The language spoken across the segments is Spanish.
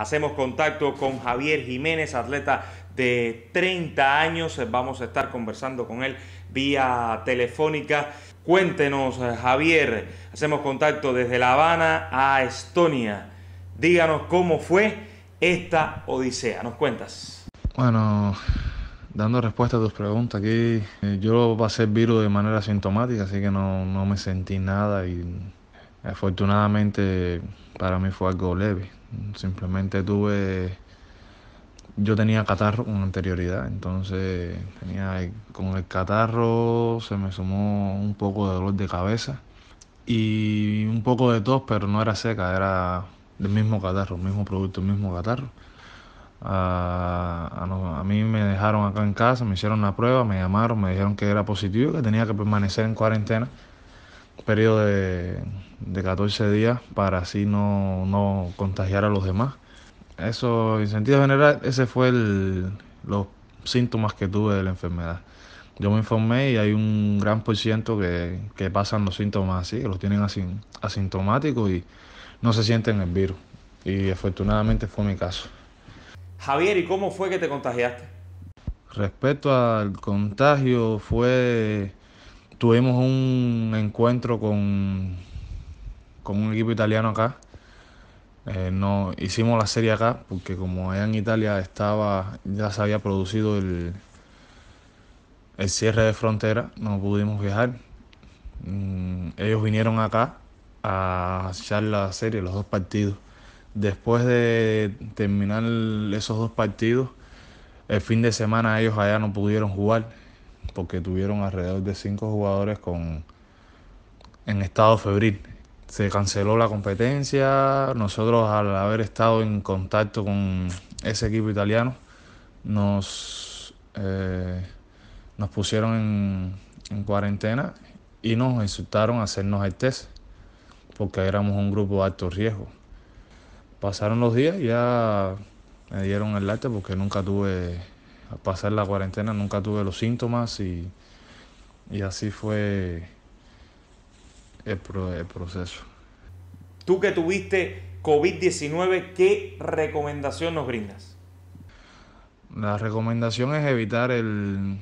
Hacemos contacto con Javier Jiménez, atleta de 30 años. Vamos a estar conversando con él vía telefónica. Cuéntenos, eh, Javier, hacemos contacto desde La Habana a Estonia. Díganos cómo fue esta odisea. ¿Nos cuentas? Bueno, dando respuesta a tus preguntas aquí, eh, yo pasé el virus de manera asintomática, así que no, no me sentí nada y Afortunadamente para mí fue algo leve. Simplemente tuve... Yo tenía catarro con anterioridad, entonces tenía con el catarro se me sumó un poco de dolor de cabeza y un poco de tos, pero no era seca, era del mismo catarro, el mismo producto, el mismo catarro. A, mí me dejaron acá en casa, me hicieron la prueba, me llamaron, me dijeron que era positivo que tenía que permanecer en cuarentena periodo de, 14 días para así no, contagiar a los demás. Eso, en sentido general, ese fue los síntomas que tuve de la enfermedad. Yo me informé y hay un gran por ciento que, pasan los síntomas así, que los tienen así asintomáticos y no se sienten el virus. Y afortunadamente fue mi caso. Javier, ¿y cómo fue que te contagiaste? Respecto al contagio, fue Tuvimos un encuentro con, con un equipo italiano acá. Eh, hicimos la serie acá porque como allá en Italia estaba, ya se había producido el, el cierre de frontera, no pudimos viajar. Mm, ellos vinieron acá a echar la serie, los dos partidos. Después de terminar esos dos partidos, el fin de semana ellos allá no pudieron jugar porque tuvieron alrededor de cinco jugadores con en estado febril. Se canceló la competencia, nosotros al haber estado en contacto con ese equipo italiano, nos, eh, nos pusieron en, en cuarentena y nos insultaron a hacernos el test, porque éramos un grupo de alto riesgo. Pasaron los días y ya me dieron el late porque nunca tuve pasar la cuarentena nunca tuve los síntomas y, así fue el, proceso. Tú que tuviste COVID-19, ¿qué recomendación nos brindas? La recomendación es evitar el,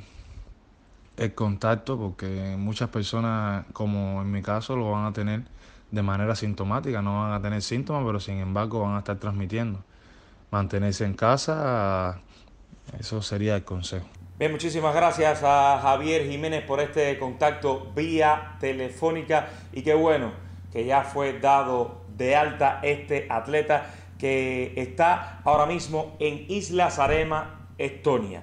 el contacto porque muchas personas, como en mi caso, lo van a tener de manera sintomática, no van a tener síntomas, pero sin embargo van a estar transmitiendo. Mantenerse en casa, eso sería el consejo. Bien, muchísimas gracias a Javier Jiménez por este contacto vía telefónica y qué bueno que ya fue dado de alta este atleta que está ahora mismo en Isla Zarema, Estonia.